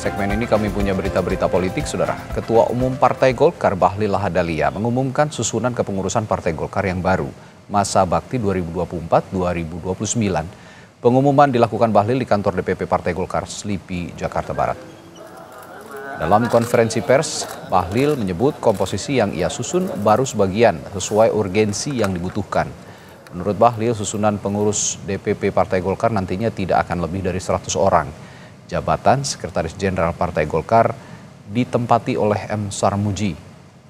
segmen ini kami punya berita-berita politik, Saudara. Ketua Umum Partai Golkar Bahlil Lahadalia mengumumkan susunan kepengurusan Partai Golkar yang baru, masa bakti 2024-2029. Pengumuman dilakukan Bahlil di kantor DPP Partai Golkar Slipi, Jakarta Barat. Dalam konferensi pers, Bahlil menyebut komposisi yang ia susun baru sebagian sesuai urgensi yang dibutuhkan. Menurut Bahlil, susunan pengurus DPP Partai Golkar nantinya tidak akan lebih dari 100 orang. Jabatan Sekretaris Jenderal Partai Golkar ditempati oleh M. Sarmuji.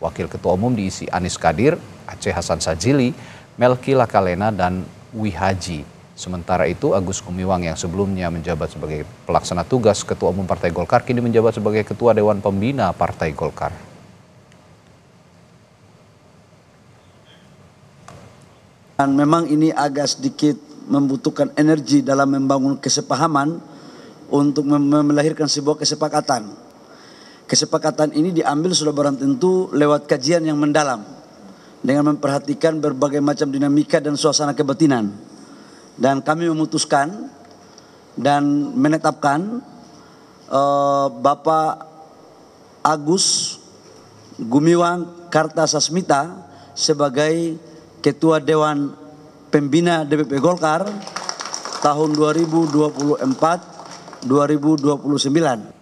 Wakil Ketua Umum diisi Anis Kadir, Aceh Hasan Sajili, Melki Lakalena, dan Wihaji. Sementara itu Agus Kumiwang yang sebelumnya menjabat sebagai pelaksana tugas Ketua Umum Partai Golkar kini menjabat sebagai Ketua Dewan Pembina Partai Golkar. Dan memang ini agak sedikit membutuhkan energi dalam membangun kesepahaman untuk melahirkan sebuah kesepakatan. Kesepakatan ini diambil sudah barang tentu lewat kajian yang mendalam dengan memperhatikan berbagai macam dinamika dan suasana kebatinan. Dan kami memutuskan dan menetapkan uh, Bapak Agus Gumiwang Kartasasmita sebagai Ketua Dewan Pembina DPP Golkar tahun 2024 2029